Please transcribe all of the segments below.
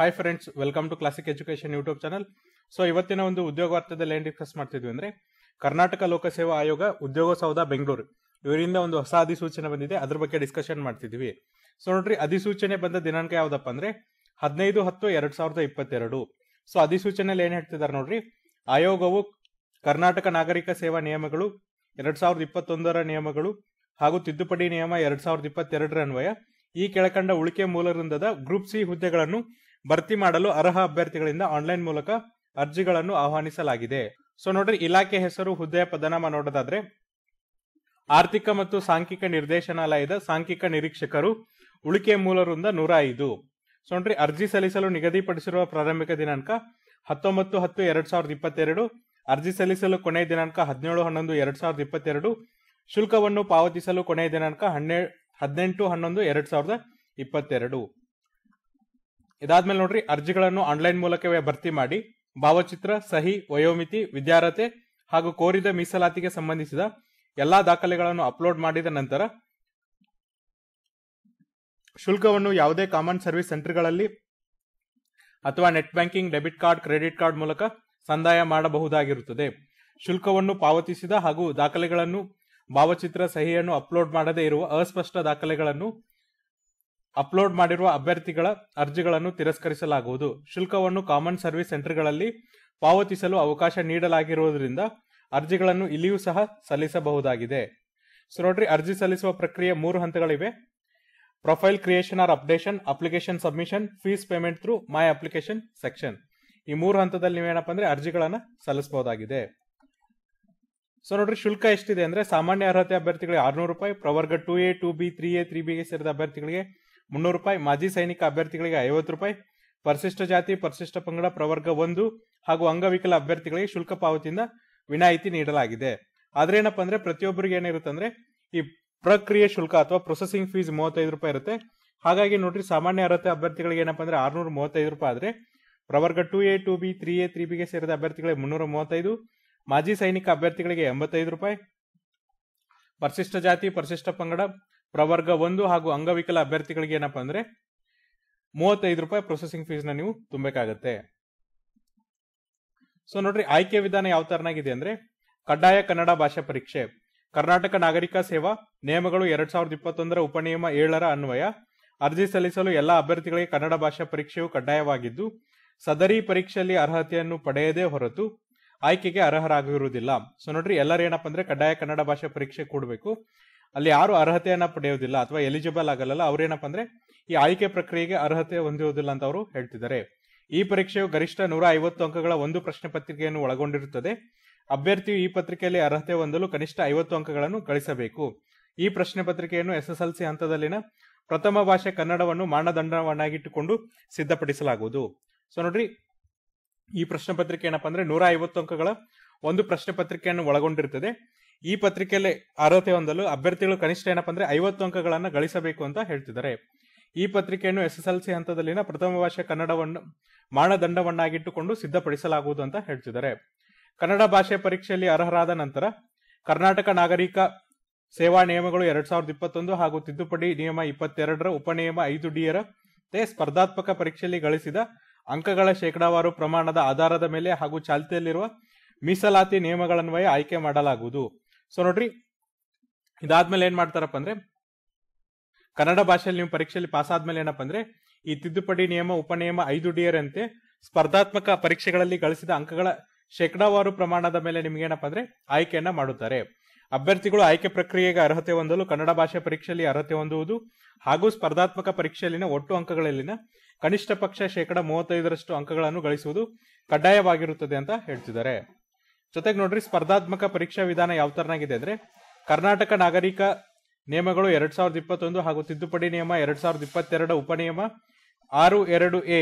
hi friends welcome to classic education YouTube channel so ಇವತ್ತಿನ ಒಂದು ಉದ್ಯೋಗ ವಾರ್ತದಲ್ಲಿ ಏನು ಡಿಸ್ಕಸ್ ಮಾಡ್ತಿದ್ವಿ ಅಂದ್ರೆ ಕರ್ನಾಟಕ ಲೋಕಸೇವಾ ಆಯೋಗ ಉದ್ಯೋಗ ಸೌಧ ಬೆಂಗಳೂರು ಇವರಿಂದ ಒಂದು ಹೊಸ ಅಧಿಸೂಚನೆ ಬಂದಿದೆ ಅದ್ರ ಬಗ್ಗೆ ಡಿಸ್ಕಷನ್ ಮಾಡ್ತಿದ್ವಿ ಸೊ ನೋಡ್ರಿ ಅಧಿಸೂಚನೆ ಬಂದ ದಿನಾಂಕ ಯಾವ್ದಪ್ಪ ಅಂದ್ರೆ ಹದಿನೈದು ಹತ್ತು ಎರಡ್ ಸಾವಿರದ ಇಪ್ಪತ್ತೆರಡು ಸೊ ಅಧಿಸೂಚನೆಯಲ್ಲಿ ಏನ್ ಹೇಳ್ತಿದ್ದಾರೆ ನೋಡ್ರಿ ಆಯೋಗವು ಕರ್ನಾಟಕ ನಾಗರಿಕ ಸೇವಾ ನಿಯಮಗಳು ಎರಡ್ ಸಾವಿರದ ಇಪ್ಪತ್ತೊಂದರ ನಿಯಮಗಳು ಹಾಗೂ ತಿದ್ದುಪಡಿ ನಿಯಮ ಎರಡ್ ಸಾವಿರದ ಇಪ್ಪತ್ತೆರಡರ ಅನ್ವಯ ಈ ಕೆಳಕಂಡ ಉಳಿಕೆ ಮೂಲವೃಂದದ ಗ್ರೂಪ್ ಸಿ ಹುದ್ದೆಗಳನ್ನು ಭರ್ತಿ ಮಾಡಲು ಅರ್ಹ ಅಭ್ಯರ್ಥಿಗಳಿಂದ ಆನ್ಲೈನ್ ಮೂಲಕ ಅರ್ಜಿಗಳನ್ನು ಆಹ್ವಾನಿಸಲಾಗಿದೆ ಸೊ ನೋಡ್ರಿ ಇಲಾಖೆ ಹೆಸರು ಹುದ್ದೆಯ ಪದನಾಮ ನೋಡೋದಾದ್ರೆ ಆರ್ಥಿಕ ಮತ್ತು ಸಾಂಖ್ಯಿಕ ನಿರ್ದೇಶನಾಲಯದ ಸಾಂಖ್ಯಿಕ ನಿರೀಕ್ಷಕರು ಉಳಿಕೆ ಮೂಲರಿಂದ ನೂರ ಐದು ಸೊ ನೋಡ್ರಿ ಅರ್ಜಿ ಸಲ್ಲಿಸಲು ನಿಗದಿಪಡಿಸಿರುವ ಪ್ರಾರಂಭಿಕ ದಿನಾಂಕ ಹತ್ತೊಂಬತ್ತು ಹತ್ತು ಎರಡ್ ಸಾವಿರದ ಇಪ್ಪತ್ತೆರಡು ಅರ್ಜಿ ಸಲ್ಲಿಸಲು ಕೊನೆಯ ದಿನಾಂಕ ಹದಿನೇಳು ಹನ್ನೊಂದು ಎರಡ್ ಸಾವಿರದ ಇಪ್ಪತ್ತೆರಡು ಶುಲ್ಕವನ್ನು ಪಾವತಿಸಲು ಕೊನೆಯ ದಿನಾಂಕ ಹನ್ನೆರಡು ಹದಿನೆಂಟು ಹನ್ನೊಂದು ಎರಡ್ ಸಾವಿರದ ಇಪ್ಪತ್ತೆರಡು ಇದಾದ್ಮೇಲೆ ನೋಡ್ರಿ ಅರ್ಜಿಗಳನ್ನು ಆನ್ಲೈನ್ ಮೂಲಕವೇ ಭರ್ತಿ ಮಾಡಿ ಭಾವಚಿತ್ರ ಸಹಿ ವಯೋಮಿತಿ ವಿದ್ಯಾರ್ಹತೆ ಹಾಗೂ ಕೋರಿದ ಮೀಸಲಾತಿಗೆ ಸಂಬಂಧಿಸಿದ ಎಲ್ಲಾ ದಾಖಲೆಗಳನ್ನು ಅಪ್ಲೋಡ್ ಮಾಡಿದ ನಂತರ ಶುಲ್ಕವನ್ನು ಯಾವುದೇ ಕಾಮನ್ ಸರ್ವಿಸ್ ಸೆಂಟರ್ಗಳಲ್ಲಿ ಅಥವಾ net banking debit card credit card ಮೂಲಕ ಸಂದಾಯ ಮಾಡಬಹುದಾಗಿರುತ್ತದೆ ಶುಲ್ಕವನ್ನು ಪಾವತಿಸಿದ ಹಾಗೂ ದಾಖಲೆಗಳನ್ನು ಭಾವಚಿತ್ರ ಸಹಿಯನ್ನು ಅಪ್ಲೋಡ್ ಮಾಡದೇ ಇರುವ ಅಸ್ಪಷ್ಟ ದಾಖಲೆಗಳನ್ನು ಅಪ್ಲೋಡ್ ಮಾಡಿರುವ ಅಭ್ಯರ್ಥಿಗಳ ಅರ್ಜಿಗಳನ್ನು ತಿರಸ್ಕರಿಸಲಾಗುವುದು ಶುಲ್ಕವನ್ನು ಕಾಮನ್ ಸರ್ವಿಸ್ ಸೆಂಟರ್ಗಳಲ್ಲಿ ಪಾವತಿಸಲು ಅವಕಾಶ ನೀಡಲಾಗಿರುವುದರಿಂದ ಅರ್ಜಿಗಳನ್ನು ಇಲ್ಲಿಯೂ ಸಹ ಸಲ್ಲಿಸಬಹುದಾಗಿದೆ ಸೊ ನೋಡ್ರಿ ಅರ್ಜಿ ಸಲ್ಲಿಸುವ ಪ್ರಕ್ರಿಯೆ ಮೂರು ಹಂತಗಳಿವೆ profile creation or updation application submission fees payment through my application section ಈ ಮೂರು ಹಂತದಲ್ಲಿ ನೀವೇನಪ್ಪ ಅಂದ್ರೆ ಅರ್ಜಿಗಳನ್ನು ಸಲ್ಲಿಸಬಹುದಾಗಿದೆ ಸೊ ನೋಡ್ರಿ ಶುಲ್ಕ ಎಷ್ಟಿದೆ ಅಂದ್ರೆ ಸಾಮಾನ್ಯ ಅರ್ಹತೆ ಅಭ್ಯರ್ಥಿಗಳಿಗೆ ಆರ್ನೂರು ರೂಪಾಯಿ ಪ್ರವರ್ಗ two A two B three A three ಬಿಗೆ ಸೇರಿದ ಅಭ್ಯರ್ಥಿಗಳಿಗೆ ಮುನ್ನೂರು ರೂಪಾಯಿ ಮಾಜಿ ಸೈನಿಕ ಅಭ್ಯರ್ಥಿಗಳಿಗೆ ಐವತ್ತು ರೂಪಾಯಿ ಪರಿಶಿಷ್ಟ ಜಾತಿ ಪರಿಶಿಷ್ಟ ಪಂಗಡ ಪ್ರವರ್ಗ ಒಂದು ಹಾಗೂ ಅಂಗವಿಕಲ ಅಭ್ಯರ್ಥಿಗಳಿಗೆ ಶುಲ್ಕ ಪಾವತಿಯಿಂದ ವಿನಾಯಿತಿ ನೀಡಲಾಗಿದೆ ಆದ್ರೆ ಏನಪ್ಪ ಅಂದ್ರೆ ಪ್ರತಿಯೊಬ್ಬರಿಗೆ ಏನಿರುತ್ತೆ ಅಂದ್ರೆ ಈ ಪ್ರಕ್ರಿಯೆ ಶುಲ್ಕ ಅಥವಾ ಪ್ರೊಸೆಸಿಂಗ್ ಫೀಸ್ ಮೂವತ್ತೈದು ರೂಪಾಯಿ ಇರುತ್ತೆ ಹಾಗಾಗಿ ನೋಡ್ರಿ ಸಾಮಾನ್ಯ ಅರ್ಹತೆ ಅಭ್ಯರ್ಥಿಗಳಿಗೆ ಏನಪ್ಪಾ ಅಂದ್ರೆ ಆರ್ನೂರ ಮೂವತ್ತೈದು ರೂಪಾಯಿ ಆದ್ರೆ ಪ್ರವರ್ಗ two A two B three A three ಬಿಗೆ ಸೇರಿದ ಅಭ್ಯರ್ಥಿಗಳಿಗೆ ಮುನ್ನೂರ ಮೂವತ್ತೈದು ಮಾಜಿ ಸೈನಿಕ ಅಭ್ಯರ್ಥಿಗಳಿಗೆ ಎಂಬತ್ತೈದು ರೂಪಾಯಿ ಪರಿಶಿಷ್ಟ ಜಾತಿ ಪರಿಶಿಷ್ಟ ಪಂಗಡ ಪ್ರವರ್ಗ ಒಂದು ಹಾಗೂ ಅಂಗವಿಕಲ ಅಭ್ಯರ್ಥಿಗಳಿಗೆ ಏನಪ್ಪಾ ಅಂದ್ರೆ ಮೂವತ್ತೈದು ರೂಪಾಯಿ ಪ್ರೊಸೆಸಿಂಗ್ ಫೀಸ್ ನ ನೀವು ತುಂಬಬೇಕಾಗತ್ತೆ ಸೊ ನೋಡ್ರಿ ಆಯ್ಕೆ ವಿಧಾನ ಯಾವ ತರನಾಗಿದೆ ಅಂದ್ರೆ ಕಡ್ಡಾಯ ಕನ್ನಡ ಭಾಷಾ ಪರೀಕ್ಷೆ ಕರ್ನಾಟಕ ನಾಗರಿಕ ಸೇವಾ ನಿಯಮಗಳು ಎರಡ್ ಸಾವಿರದ ಇಪ್ಪತ್ತೊಂದರ ಉಪನಿಯಮ ಏಳರ ಅನ್ವಯ ಅರ್ಜಿ ಸಲ್ಲಿಸಲು ಎಲ್ಲಾ ಅಭ್ಯರ್ಥಿಗಳಿಗೆ ಕನ್ನಡ ಭಾಷಾ ಪರೀಕ್ಷೆಯು ಕಡ್ಡಾಯವಾಗಿದ್ದು ಸದರಿ ಪರೀಕ್ಷೆಯಲ್ಲಿ ಅರ್ಹತೆಯನ್ನು ಪಡೆಯದೇ ಹೊರತು ಆಯ್ಕೆಗೆ ಅರ್ಹರಾಗಿರುವುದಿಲ್ಲ ಸೊ ನೋಡ್ರಿ ಎಲ್ಲರೂ ಏನಪ್ಪ ಅಂದ್ರೆ ಕಡ್ಡಾಯ ಕನ್ನಡ ಭಾಷಾ ಪರೀಕ್ಷೆ ಕೊಡಬೇಕು ಅಲ್ಲಿ ಯಾರು ಅರ್ಹತೆಯನ್ನ ಪಡೆಯುವುದಿಲ್ಲ ಅಥವಾ ಎಲಿಜಿಬಲ್ ಆಗಲ್ಲ ಅವ್ರೇನಪ್ಪ ಅಂದ್ರೆ ಈ ಆಯ್ಕೆ ಪ್ರಕ್ರಿಯೆಗೆ ಅರ್ಹತೆ ಹೊಂದಿರುವುದಿಲ್ಲ ಅಂತ ಅವರು ಹೇಳ್ತಿದ್ದಾರೆ ಈ ಪರೀಕ್ಷೆಯು ಗರಿಷ್ಠ ನೂರ ಐವತ್ತು ಅಂಕಗಳ ಒಂದು ಪ್ರಶ್ನೆ ಪತ್ರಿಕೆಯನ್ನು ಒಳಗೊಂಡಿರುತ್ತದೆ ಅಭ್ಯರ್ಥಿಯು ಈ ಪತ್ರಿಕೆಯಲ್ಲಿ ಅರ್ಹತೆ ಹೊಂದಲು ಕನಿಷ್ಠ ಐವತ್ತು ಅಂಕಗಳನ್ನು ಗಳಿಸಬೇಕು ಈ ಪ್ರಶ್ನೆ ಪತ್ರಿಕೆಯನ್ನು ಎಸ್ಎಸ್ಎಲ್ಸಿ ಹಂತದಲ್ಲಿನ ಪ್ರಥಮ ಭಾಷೆ ಕನ್ನಡವನ್ನು ಮಾನದಂಡವನ್ನಾಗಿಟ್ಟುಕೊಂಡು ಸಿದ್ಧಪಡಿಸಲಾಗುವುದು ಸೊ ನೋಡ್ರಿ ಈ ಪ್ರಶ್ನೆ ಪತ್ರಿಕೆ ಏನಪ್ಪಾ ಅಂದ್ರೆ ನೂರ ಐವತ್ತು ಅಂಕಗಳ ಒಂದು ಪ್ರಶ್ನೆ ಪತ್ರಿಕೆಯನ್ನು ಒಳಗೊಂಡಿರುತ್ತದೆ ಈ ಪತ್ರಿಕೆಯಲ್ಲಿ ಅರ್ಹತೆ ಹೊಂದಲು ಅಭ್ಯರ್ಥಿಗಳು ಕನಿಷ್ಠ ಏನಪ್ಪ ಅಂದ್ರೆ ಐವತ್ತು ಅಂಕಗಳನ್ನು ಗಳಿಸಬೇಕು ಅಂತ ಹೇಳ್ತಿದ್ದಾರೆ ಈ ಪತ್ರಿಕೆಯನ್ನು ಎಸ್ ಎಸ್ ಎಲ್ ಸಿ ಹಂತದಲ್ಲಿನ ಪ್ರಥಮ ಭಾಷೆ ಕನ್ನಡವನ್ನು ಮಾನದಂಡವನ್ನಾಗಿಟ್ಟುಕೊಂಡು ಸಿದ್ಧಪಡಿಸಲಾಗುವುದು ಅಂತ ಹೇಳ್ತಿದ್ದಾರೆ ಕನ್ನಡ ಭಾಷೆ ಪರೀಕ್ಷೆಯಲ್ಲಿ ಅರ್ಹರಾದ ನಂತರ ಕರ್ನಾಟಕ ನಾಗರಿಕ ಸೇವಾ ನಿಯಮಗಳು ಎರಡ್ ಸಾವಿರದ ಇಪ್ಪತ್ತೊಂದು ಹಾಗೂ ತಿದ್ದುಪಡಿ ನಿಯಮ ಇಪ್ಪತ್ತೆರಡರ ಉಪನಿಯಮ ಐದು ಡಿಯರ ಸ್ಪರ್ಧಾತ್ಮಕ ಪರೀಕ್ಷೆಯಲ್ಲಿ ಗಳಿಸಿದ ಅಂಕಗಳ ಶೇಕಡಾವಾರು ಪ್ರಮಾಣದ ಆಧಾರದ ಮೇಲೆ ಹಾಗೂ ಚಾಲ್ತಿಯಲ್ಲಿರುವ ಮೀಸಲಾತಿ ನಿಯಮಗಳನ್ವಯ ಆಯ್ಕೆ ಮಾಡಲಾಗುವುದು ಸೊ ನೋಡ್ರಿ ಇದಾದ್ಮೇಲೆ ಏನ್ ಮಾಡ್ತಾರಪ್ಪ ಅಂದ್ರೆ ಕನ್ನಡ ಭಾಷೆಯಲ್ಲಿ ನೀವು ಪರೀಕ್ಷೆಯಲ್ಲಿ ಪಾಸ್ ಆದ್ಮೇಲೆ ಏನಪ್ಪ ಅಂದ್ರೆ ಈ ತಿದ್ದುಪಡಿ ನಿಯಮ ಉಪನಿಯಮ ಐದು ಡಿಯರಂತೆ ಸ್ಪರ್ಧಾತ್ಮಕ ಪರೀಕ್ಷೆಗಳಲ್ಲಿ ಗಳಿಸಿದ ಅಂಕಗಳ ಶೇಕಡಾವಾರು ಪ್ರಮಾಣದ ಮೇಲೆ ನಿಮ್ಗೆ ಏನಪ್ಪಾ ಅಂದ್ರೆ ಆಯ್ಕೆಯನ್ನ ಮಾಡುತ್ತಾರೆ ಅಭ್ಯರ್ಥಿಗಳು ಆಯ್ಕೆ ಪ್ರಕ್ರಿಯೆಗೆ ಅರ್ಹತೆ ಹೊಂದಲು ಕನ್ನಡ ಭಾಷೆ ಪರೀಕ್ಷೆಯಲ್ಲಿ ಅರ್ಹತೆ ಹೊಂದುವುದು ಹಾಗೂ ಸ್ಪರ್ಧಾತ್ಮಕ ಪರೀಕ್ಷೆಯಲ್ಲಿನ ಒಟ್ಟು ಅಂಕಗಳಲ್ಲಿನ ಕನಿಷ್ಠ ಪಕ್ಷ ಶೇಕಡಾ ಮೂವತ್ತೈದರಷ್ಟು ಅಂಕಗಳನ್ನು ಗಳಿಸುವುದು ಕಡ್ಡಾಯವಾಗಿರುತ್ತದೆ ಅಂತ ಹೇಳ್ತಿದ್ದಾರೆ ಜೊತೆಗೆ ನೋಡ್ರಿ ಸ್ಪರ್ಧಾತ್ಮಕ ಪರೀಕ್ಷಾ ವಿಧಾನ ಯಾವ ತರನಾಗಿದೆ ಅಂದ್ರೆ ಕರ್ನಾಟಕ ನಾಗರಿಕ ನಿಯಮಗಳು ಎರಡ್ ಸಾವಿರದ ಇಪ್ಪತ್ತೊಂದು ಹಾಗೂ ತಿದ್ದುಪಡಿ ನಿಯಮ ಎರಡ್ ಸಾವಿರದ ಇಪ್ಪತ್ತೆರಡು ಉಪನಿಯಮ ಆರು ಎರಡು ಎ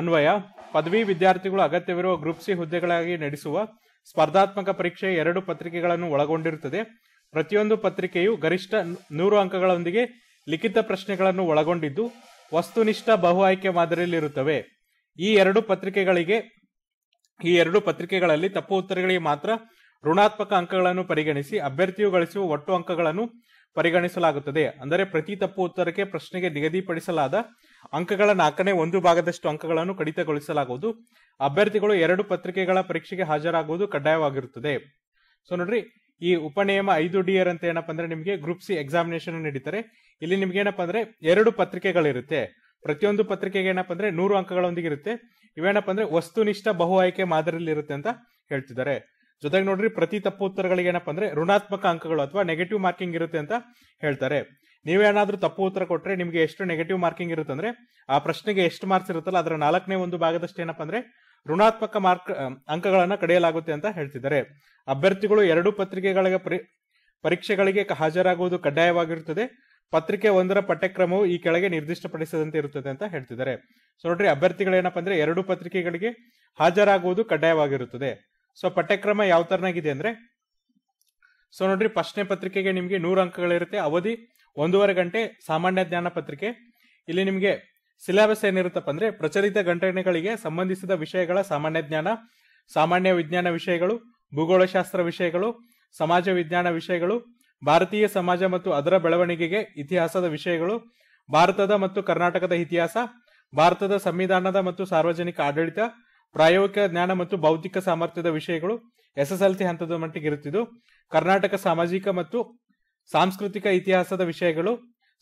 ಅನ್ವಯ ಪದವಿ ವಿದ್ಯಾರ್ಥಿಗಳು ಅಗತ್ಯವಿರುವ ಗ್ರೂಪ್ ಸಿ ಹುದ್ದೆಗಳಾಗಿ ನಡೆಸುವ ಸ್ಪರ್ಧಾತ್ಮಕ ಪರೀಕ್ಷೆ ಎರಡು ಪತ್ರಿಕೆಗಳನ್ನು ಒಳಗೊಂಡಿರುತ್ತದೆ ಪ್ರತಿಯೊಂದು ಪತ್ರಿಕೆಯು ಗರಿಷ್ಠ ನೂರು ಅಂಕಗಳೊಂದಿಗೆ ಲಿಖಿತ ಪ್ರಶ್ನೆಗಳನ್ನು ಒಳಗೊಂಡಿದ್ದು ವಸ್ತುನಿಷ್ಠ ಬಹು ಆಯ್ಕೆ ಮಾದರಿಯಲ್ಲಿರುತ್ತವೆ ಈ ಎರಡು ಪತ್ರಿಕೆಗಳಿಗೆ ಈ ಎರಡು ಪತ್ರಿಕೆಗಳಲ್ಲಿ ತಪ್ಪು ಉತ್ತರಗಳಿಗೆ ಮಾತ್ರ ಋಣಾತ್ಮಕ ಅಂಕಗಳನ್ನು ಪರಿಗಣಿಸಿ ಅಭ್ಯರ್ಥಿಯು ಗಳಿಸುವ ಒಟ್ಟು ಅಂಕಗಳನ್ನು ಪರಿಗಣಿಸಲಾಗುತ್ತದೆ ಅಂದರೆ ಪ್ರತಿ ತಪ್ಪು ಉತ್ತರಕ್ಕೆ ಪ್ರಶ್ನೆಗೆ ನಿಗದಿಪಡಿಸಲಾದ ಅಂಕಗಳ ನಾಲ್ಕನೇ ಒಂದು ಭಾಗದಷ್ಟು ಅಂಕಗಳನ್ನು ಕಡಿತಗೊಳಿಸಲಾಗುವುದು ಅಭ್ಯರ್ಥಿಗಳು ಎರಡು ಪತ್ರಿಕೆಗಳ ಪರೀಕ್ಷೆಗೆ ಹಾಜರಾಗುವುದು ಕಡ್ಡಾಯವಾಗಿರುತ್ತದೆ ಸೊ ನೋಡ್ರಿ ಈ ಉಪನಿಯಮ ಐದು ಡಿಯರ್ ಅಂತ ಏನಪ್ಪ ಅಂದ್ರೆ ನಿಮಗೆ ಗ್ರೂಪ್ ಸಿ ಎಕ್ಸಾಮಿನೇಷನ್ ನಡೀತಾರೆ ಇಲ್ಲಿ ನಿಮ್ಗೆ ಏನಪ್ಪಾ ಅಂದ್ರೆ ಎರಡು ಪತ್ರಿಕೆಗಳಿರುತ್ತೆ ಪ್ರತಿಯೊಂದು ಪತ್ರಿಕೆಗೆ ಏನಪ್ಪ ಅಂದ್ರೆ ನೂರು ಅಂಕಗಳೊಂದಿಗೆ ಇರುತ್ತೆ ಇವೇನಪ್ಪ ಅಂದ್ರೆ ವಸ್ತುನಿಷ್ಠ ಬಹು ಆಯ್ಕೆ ಮಾದರಿಯಲ್ಲಿ ಇರುತ್ತೆ ಅಂತ ಹೇಳ್ತಿದ್ದಾರೆ ಜೊತೆಗೆ ನೋಡ್ರಿ ಪ್ರತಿ ತಪ್ಪು ಉತ್ತರಗಳಿಗೆ ಏನಪ್ಪ ಅಂದ್ರೆ ಋಣಾತ್ಮಕ ಅಂಕಗಳು ಅಥವಾ ನೆಗೆಟಿವ್ ಮಾರ್ಕಿಂಗ್ ಇರುತ್ತೆ ಅಂತ ಹೇಳ್ತಾರೆ ನೀವೇನಾದ್ರೂ ತಪ್ಪು ಉತ್ತರ ಕೊಟ್ರೆ ನಿಮಗೆ ಎಷ್ಟು ನೆಗೆಟಿವ್ ಮಾರ್ಕಿಂಗ್ ಇರುತ್ತೆ ಅಂದ್ರೆ ಆ ಪ್ರಶ್ನೆಗೆ ಎಷ್ಟು ಮಾರ್ಕ್ಸ್ ಇರುತ್ತಲ್ಲ ಅದರ ನಾಲ್ಕನೇ ಒಂದು ಭಾಗದಷ್ಟು ಏನಪ್ಪ ಅಂದ್ರೆ ಋಣಾತ್ಮಕ ಮಾರ್ಕ್ ಅಂಕಗಳನ್ನು ಕಡೆಯಲಾಗುತ್ತೆ ಅಂತ ಹೇಳ್ತಿದ್ದಾರೆ ಅಭ್ಯರ್ಥಿಗಳು ಎರಡು ಪತ್ರಿಕೆಗಳಿಗೆ ಪರೀಕ್ಷೆಗಳಿಗೆ ಹಾಜರಾಗುವುದು ಕಡ್ಡಾಯವಾಗಿರುತ್ತದೆ ಪತ್ರಿಕೆ ಒಂದರ ಪಠ್ಯಕ್ರಮವು ಈ ಕೆಳಗೆ ನಿರ್ದಿಷ್ಟಪಡಿಸದಂತೆ ಇರುತ್ತದೆ ಅಂತ ಹೇಳ್ತಿದ್ದಾರೆ ಸೊ ನೋಡ್ರಿ ಅಭ್ಯರ್ಥಿಗಳೇನಪ್ಪ ಅಂದ್ರೆ ಎರಡು ಪತ್ರಿಕೆಗಳಿಗೆ ಹಾಜರಾಗುವುದು ಕಡ್ಡಾಯವಾಗಿರುತ್ತದೆ ಸೊ ಪಠ್ಯಕ್ರಮ ಯಾವ ತರನಾಗಿದೆ ಅಂದ್ರೆ ಸೊ ನೋಡ್ರಿ ಪ್ರಶ್ನೆ ಪತ್ರಿಕೆಗೆ ನಿಮಗೆ ನೂರು ಅಂಕಗಳಿರುತ್ತೆ ಅವಧಿ ಒಂದೂವರೆ ಗಂಟೆ ಸಾಮಾನ್ಯ ಜ್ಞಾನ ಪತ್ರಿಕೆ ಇಲ್ಲಿ ನಿಮಗೆ ಸಿಲೆಬಸ್ ಏನಿರುತ್ತಪ್ಪ ಅಂದ್ರೆ ಪ್ರಚಲಿತ ಘಟನೆಗಳಿಗೆ ಸಂಬಂಧಿಸಿದ ವಿಷಯಗಳ ಸಾಮಾನ್ಯ ಜ್ಞಾನ ಸಾಮಾನ್ಯ ವಿಜ್ಞಾನ ವಿಷಯಗಳು ಭೂಗೋಳಶಾಸ್ತ್ರ ವಿಷಯಗಳು ಸಮಾಜ ವಿಜ್ಞಾನ ವಿಷಯಗಳು ಭಾರತೀಯ ಸಮಾಜ ಮತ್ತು ಅದರ ಬೆಳವಣಿಗೆಗೆ ಇತಿಹಾಸದ ವಿಷಯಗಳು ಭಾರತದ ಮತ್ತು ಕರ್ನಾಟಕದ ಇತಿಹಾಸ ಭಾರತದ ಸಂವಿಧಾನದ ಮತ್ತು ಸಾರ್ವಜನಿಕ ಆಡಳಿತ ಪ್ರಾಯೋಗಿಕ ಜ್ಞಾನ ಮತ್ತು ಭೌತಿಕ ಸಾಮರ್ಥ್ಯದ ವಿಷಯಗಳು ಎಸ್ಎಸ್ಎಲ್ಸಿ ಹಂತದ ಮಟ್ಟಿಗೆ ಇರುತ್ತಿದ್ದು ಕರ್ನಾಟಕ ಸಾಮಾಜಿಕ ಮತ್ತು ಸಾಂಸ್ಕೃತಿಕ ಇತಿಹಾಸದ ವಿಷಯಗಳು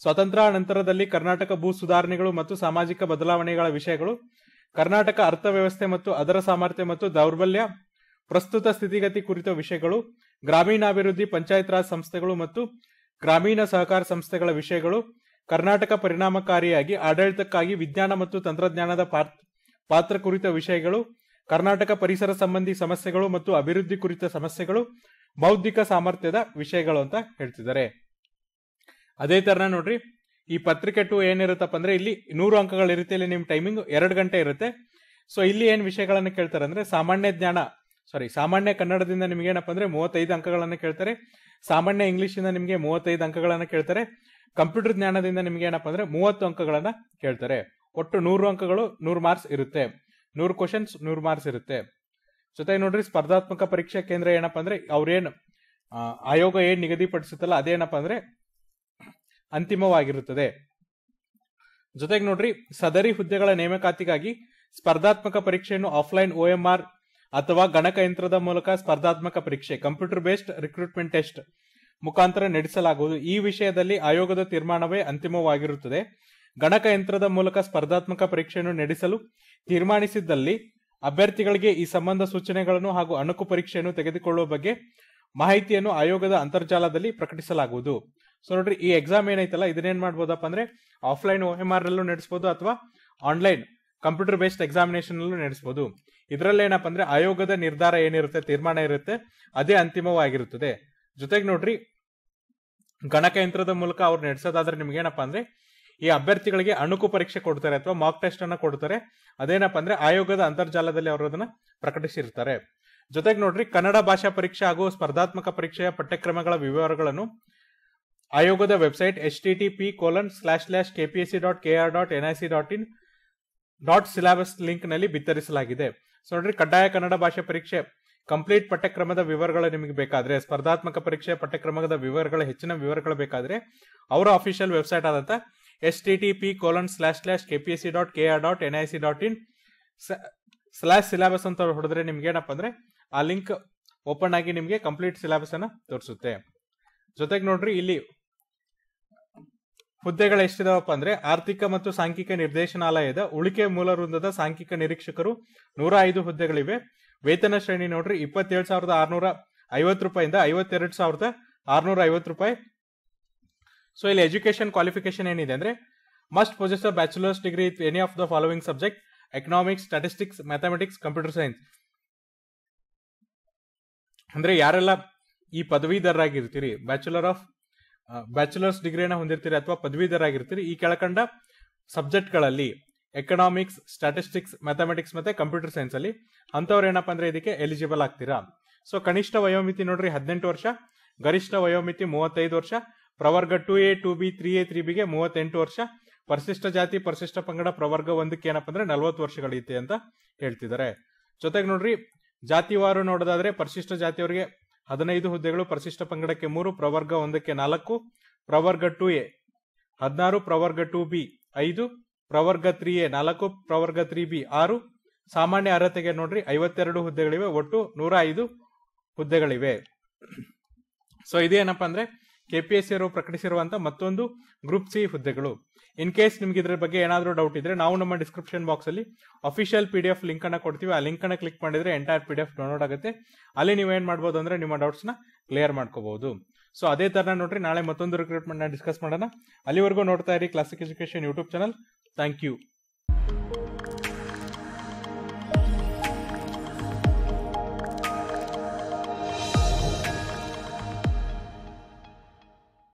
ಸ್ವತಂತ್ರ ನಂತರದಲ್ಲಿ ಕರ್ನಾಟಕ ಭೂ ಸುಧಾರಣೆಗಳು ಮತ್ತು ಸಾಮಾಜಿಕ ಬದಲಾವಣೆಗಳ ವಿಷಯಗಳು ಕರ್ನಾಟಕ ಅರ್ಥವ್ಯವಸ್ಥೆ ಮತ್ತು ಅದರ ಸಾಮರ್ಥ್ಯ ಮತ್ತು ದೌರ್ಬಲ್ಯ ಪ್ರಸ್ತುತ ಸ್ಥಿತಿಗತಿ ಕುರಿತ ವಿಷಯಗಳು ಗ್ರಾಮೀಣಾಭಿವೃದ್ಧಿ ಪಂಚಾಯತ್ ರಾಜ್ ಸಂಸ್ಥೆಗಳು ಮತ್ತು ಗ್ರಾಮೀಣ ಸಹಕಾರ ಸಂಸ್ಥೆಗಳ ವಿಷಯಗಳು ಕರ್ನಾಟಕ ಪರಿಣಾಮಕಾರಿಯಾಗಿ ಆಡಳಿತಕ್ಕಾಗಿ ವಿಜ್ಞಾನ ಮತ್ತು ತಂತ್ರಜ್ಞಾನದ ಪಾತ್ರ ಕುರಿತ ವಿಷಯಗಳು ಕರ್ನಾಟಕ ಪರಿಸರ ಸಂಬಂಧಿ ಸಮಸ್ಯೆಗಳು ಮತ್ತು ಅಭಿವೃದ್ಧಿ ಕುರಿತ ಸಮಸ್ಯೆಗಳು ಬೌದ್ಧಿಕ ಸಾಮರ್ಥ್ಯದ ವಿಷಯಗಳು ಅಂತ ಹೇಳ್ತಿದ್ದಾರೆ ಅದೇ ತರ ನೋಡ್ರಿ ಈ ಪತ್ರಿಕೆ ಟು ಏನಿರುತ್ತಪ್ಪ ಅಂದ್ರೆ ಇಲ್ಲಿ ನೂರು ಅಂಕಗಳಿರುತ್ತೆ ಇಲ್ಲಿ ನಿಮ್ ಟೈಮಿಂಗ್ ಎರಡು ಗಂಟೆ ಇರುತ್ತೆ ಸೊ ಇಲ್ಲಿ ಏನು ವಿಷಯಗಳನ್ನು ಕೇಳ್ತಾರೆ ಅಂದ್ರೆ ಸಾಮಾನ್ಯ ಜ್ಞಾನ ಸಾರಿ ಸಾಮಾನ್ಯ ಕನ್ನಡದಿಂದ ನಿಮಗೆ ಏನಪ್ಪ ಅಂದ್ರೆ ಮೂವತ್ತೈದು ಅಂಕಗಳನ್ನು ಕೇಳ್ತಾರೆ ಸಾಮಾನ್ಯ ಇಂಗ್ಲೀಷಿಂದ ನಿಮಗೆ ಮೂವತ್ತೈದು ಅಂಕಗಳನ್ನು ಕೇಳ್ತಾರೆ ಕಂಪ್ಯೂಟರ್ ಜ್ಞಾನದಿಂದ ನಿಮಗೆ ಏನಪ್ಪ ಅಂದ್ರೆ ಮೂವತ್ತು ಅಂಕಗಳನ್ನ ಕೇಳ್ತಾರೆ ಒಟ್ಟು ನೂರು ಅಂಕಗಳು ನೂರು ಮಾರ್ಕ್ಸ್ ಇರುತ್ತೆ ನೂರು ಕ್ವಶನ್ಸ್ ನೂರು ಮಾರ್ಕ್ಸ್ ಇರುತ್ತೆ ಜೊತೆಗೆ ನೋಡ್ರಿ ಸ್ಪರ್ಧಾತ್ಮಕ ಪರೀಕ್ಷಾ ಕೇಂದ್ರ ಏನಪ್ಪ ಅಂದ್ರೆ ಅವ್ರೇನು ಆಯೋಗ ಏನ್ ನಿಗದಿಪಡಿಸುತ್ತಲ್ಲ ಅದೇನಪ್ಪ ಅಂದ್ರೆ ಅಂತಿಮವಾಗಿರುತ್ತದೆ ಜೊತೆಗೆ ನೋಡ್ರಿ ಸದರಿ ಹುದ್ದೆಗಳ ನೇಮಕಾತಿಗಾಗಿ ಸ್ಪರ್ಧಾತ್ಮಕ ಪರೀಕ್ಷೆಯನ್ನು ಆಫ್ಲೈನ್ ಆರ್ ಅಥವಾ ಗಣಕಯಂತ್ರದ ಮೂಲಕ ಸ್ಪರ್ಧಾತ್ಮಕ ಪರೀಕ್ಷೆ ಕಂಪ್ಯೂಟರ್ ಬೇಸ್ಡ್ ರಿಕ್ರೂಟ್ಮೆಂಟ್ ಟೆಸ್ಟ್ ಮುಖಾಂತರ ನಡೆಸಲಾಗುವುದು ಈ ವಿಷಯದಲ್ಲಿ ಆಯೋಗದ ತೀರ್ಮಾನವೇ ಅಂತಿಮವಾಗಿರುತ್ತದೆ ಗಣಕಯಂತ್ರದ ಮೂಲಕ ಸ್ಪರ್ಧಾತ್ಮಕ ಪರೀಕ್ಷೆಯನ್ನು ನಡೆಸಲು ತೀರ್ಮಾನಿಸಿದ್ದಲ್ಲಿ ಅಭ್ಯರ್ಥಿಗಳಿಗೆ ಈ ಸಂಬಂಧ ಸೂಚನೆಗಳನ್ನು ಹಾಗೂ ಅಣುಕು ಪರೀಕ್ಷೆಯನ್ನು ತೆಗೆದುಕೊಳ್ಳುವ ಬಗ್ಗೆ ಮಾಹಿತಿಯನ್ನು ಆಯೋಗದ ಅಂತರ್ಜಾಲದಲ್ಲಿ ಪ್ರಕಟಿಸಲಾಗುವುದು ಸೊ ನೋಡ್ರಿ ಈ ಎಕ್ಸಾಮ್ ಏನೈತಲ್ಲ ಇದನ್ನೇನ್ ಮಾಡ್ಬೋದಪ್ಪ ಅಂದ್ರೆ ಆಫ್ಲೈನ್ ಓ ಎಂ ಆರ್ ನಡೆಸಬಹುದು ಅಥವಾ ಆನ್ಲೈನ್ ಕಂಪ್ಯೂಟರ್ ಬೇಸ್ಡ್ ಎಕ್ಸಾಮಿನೇಷನ್ ಅಲ್ಲೂ ನಡೆಸಬಹುದು ಏನಪ್ಪ ಅಂದ್ರೆ ಆಯೋಗದ ನಿರ್ಧಾರ ಏನಿರುತ್ತೆ ತೀರ್ಮಾನ ಇರುತ್ತೆ ಅದೇ ಅಂತಿಮವಾಗಿರುತ್ತದೆ ಜೊತೆಗೆ ನೋಡ್ರಿ ಗಣಕಯಂತ್ರದ ಮೂಲಕ ಅವ್ರು ನಡೆಸೋದಾದ್ರೆ ನಿಮ್ಗೆ ಏನಪ್ಪಾ ಅಂದ್ರೆ ಈ ಅಭ್ಯರ್ಥಿಗಳಿಗೆ ಅಣುಕು ಪರೀಕ್ಷೆ ಕೊಡ್ತಾರೆ ಅಥವಾ ಮಾಕ್ ಟೆಸ್ಟ್ ಅನ್ನ ಕೊಡ್ತಾರೆ ಅದೇನಪ್ಪ ಅಂದ್ರೆ ಆಯೋಗದ ಅಂತರ್ಜಾಲದಲ್ಲಿ ಅವರು ಅದನ್ನ ಪ್ರಕಟಿಸಿರ್ತಾರೆ ಜೊತೆಗೆ ನೋಡ್ರಿ ಕನ್ನಡ ಭಾಷಾ ಪರೀಕ್ಷೆ ಹಾಗೂ ಸ್ಪರ್ಧಾತ್ಮಕ ಪರೀಕ್ಷೆಯ ಪಠ್ಯಕ್ರಮಗಳ ವಿವರಗಳನ್ನು ಆಯೋಗದ website H T T P colon slash slash C dot K R dot C dot in dot syllabus link ನಲ್ಲಿ ಬಿತ್ತರಿಸಲಾಗಿದೆ ಸೊ ನೋಡ್ರಿ ಕಡ್ಡಾಯ ಕನ್ನಡ ಭಾಷೆ ಪರೀಕ್ಷೆ ಕಂಪ್ಲೀಟ್ ಪಠ್ಯಕ್ರಮದ ವಿವರಗಳು ನಿಮಗೆ ಬೇಕಾದ್ರೆ ಸ್ಪರ್ಧಾತ್ಮಕ ಪರೀಕ್ಷೆ ಪಠ್ಯಕ್ರಮದ ವಿವರಗಳ ಹೆಚ್ಚಿನ ವಿವರಗಳು ಬೇಕಾದ್ರೆ ಅವರ ಅಫಿಷಿಯಲ್ ವೆಬ್ಸೈಟ್ ಆದಂತ S T T P colon slash slash K P S C dot K R dot N I C dot in slash syllabus ಅಂತ ಹೊಡೆದ್ರೆ ನಿಮ್ಗೆ ಏನಪ್ಪ ಅಂದ್ರೆ ಆ ಲಿಂಕ್ ಓಪನ್ ಆಗಿ ನಿಮಗೆ ಕಂಪ್ಲೀಟ್ ಸಿಲೆಬಸ್ ಅನ್ನ ತೋರಿಸುತ್ತೆ ಜೊತೆಗೆ ನೋಡ್ರಿ ಇಲ್ಲಿ ಹುದ್ದೆಗಳು ಎಷ್ಟಿದಾವಪ್ಪ ಅಂದ್ರೆ ಆರ್ಥಿಕ ಮತ್ತು ಸಾಂಖ್ಯಿಕ ನಿರ್ದೇಶನಾಲಯದ ಉಳಿಕೆ ಮೂಲ ವೃಂದದ ಸಾಂಖ್ಯಿಕ ನಿರೀಕ್ಷಕರು ನೂರ ಐದು ಹುದ್ದೆಗಳಿವೆ ವೇತನ ಶ್ರೇಣಿ ನೋಡ್ರಿ ಇಪ್ಪತ್ತೇಳು ಸಾವಿರದ ಆರ್ನೂರ ಐವತ್ತು ರೂಪಾಯಿಂದ ಐವತ್ತೆರಡು ಸಾವಿರದ ಆರ್ನೂರ ಐವತ್ತು ರೂಪಾಯಿ ಸೊ ಇಲ್ಲಿ ಎಜುಕೇಶನ್ ಕ್ವಾಲಿಫಿಕೇಶನ್ ಏನಿದೆ ಅಂದ್ರೆ must possess bachelor's degree with any of the following subject economics statistics mathematics computer science ಅಂದ್ರೆ ಯಾರೆಲ್ಲ ಈ ಪದವೀಧರರಾಗಿರ್ತೀರಿ ಬ್ಯಾಚುಲರ್ ಆಫ್ ಬ್ಯಾಚುಲರ್ಸ್ ಡಿಗ್ರಿಯನ್ನು ಹೊಂದಿರ್ತೀರಿ ಅಥವಾ ಪದವೀಧರಾಗಿರ್ತೀರಿ ಈ ಕೆಳಕಂಡ ಸಬ್ಜೆಕ್ಟ್ಗಳಲ್ಲಿ ಎಕನಾಮಿಕ್ಸ್ ಸ್ಟಾಟಿಸ್ಟಿಕ್ಸ್ ಮ್ಯಾಥಮೆಟಿಕ್ಸ್ ಮತ್ತೆ ಕಂಪ್ಯೂಟರ್ ಸೈನ್ಸ್ ಅಲ್ಲಿ ಅಂತವ್ರು ಏನಪ್ಪ ಅಂದ್ರೆ ಇದಕ್ಕೆ ಎಲಿಜಿಬಲ್ ಆಗ್ತೀರಾ ಸೊ ಕನಿಷ್ಠ ವಯೋಮಿತಿ ನೋಡ್ರಿ ಹದಿನೆಂಟು ವರ್ಷ ಗರಿಷ್ಠ ವಯೋಮಿತಿ ಮೂವತ್ತೈದು ವರ್ಷ ಪ್ರವರ್ಗ two A two B three A three ಬಿಗೆ ಮೂವತ್ತೆಂಟು ವರ್ಷ ಪರಿಶಿಷ್ಟ ಜಾತಿ ಪರಿಶಿಷ್ಟ ಪಂಗಡ ಪ್ರವರ್ಗ ಒಂದಕ್ಕೆ ಏನಪ್ಪ ಅಂದ್ರೆ ನಲ್ವತ್ತು ವರ್ಷಗಳಿದೆ ಅಂತ ಹೇಳ್ತಿದ್ದಾರೆ ಜೊತೆಗೆ ನೋಡ್ರಿ ಜಾತಿವಾರು ನೋಡೋದಾದ್ರೆ ಪರಿಶಿಷ್ಟ ಜಾತಿಯವರಿಗೆ ಹದಿನೈದು ಹುದ್ದೆಗಳು ಪರಿಶಿಷ್ಟ ಪಂಗಡಕ್ಕೆ ಮೂರು ಪ್ರವರ್ಗ ಒಂದಕ್ಕೆ ನಾಲ್ಕು ಪ್ರವರ್ಗ ಟು ಎ ಹದಿನಾರು ಪ್ರವರ್ಗ ಟು ಬಿ ಐದು ಪ್ರವರ್ಗ ತ್ರೀ ಎ ನಾಲ್ಕು ಪ್ರವರ್ಗ ತ್ರೀ ಬಿ ಆರು ಸಾಮಾನ್ಯ ಅರ್ಹತೆಗೆ ನೋಡ್ರಿ ಐವತ್ತೆರಡು ಹುದ್ದೆಗಳಿವೆ ಒಟ್ಟು ನೂರ ಐದು ಹುದ್ದೆಗಳಿವೆ ಸೊ ಇದೇನಪ್ಪ ಅಂದ್ರೆ ಕೆಪಿಎಸ್ಸಿ ಅವರು ಪ್ರಕಟಿಸಿರುವಂತಹ ಮತ್ತೊಂದು ಗ್ರೂಪ್ ಸಿ ಹುದ್ದೆಗಳು ಇನ್ ಕೇಸ್ ನಿಮ್ಗೆ ಇದ್ರ ಬಗ್ಗೆ ಏನಾದರೂ ಡೌಟ್ ಇದ್ರೆ ನಾವು ನಮ್ಮ ಡಿಸ್ಕ್ರಿಪ್ಷನ್ ಬಾಕ್ಸ್ ಅಲ್ಲಿ official P D F link ಅನ್ನ ಕೊಡ್ತೀವಿ ಆ ಲಿಂಕ್ ಅನ್ನ ಕ್ಲಿಕ್ ಮಾಡಿದ್ರೆ entire P D F download ಆಗುತ್ತೆ ಅಲ್ಲಿ ನೀವು ಏನ್ ಮಾಡ್ಬೋದು ಅಂದ್ರೆ ನಿಮ್ಮ ಡೌಟ್ಸ್ ನ ಕ್ಲಿಯರ್ ಮಾಡ್ಕೋಬಹುದು ಸೊ ಅದೇ ತರ ನೋಡ್ರಿ ನಾಳೆ ಮತ್ತೊಂದು ರಿಕ್ರೂಟ್ಮೆಂಟ್ ನ ಡಿಸ್ಕಸ್ ಮಾಡೋಣ ಅಲ್ಲಿವರೆಗೂ ನೋಡ್ತಾ ಇರಿ classic education YouTube channel thank you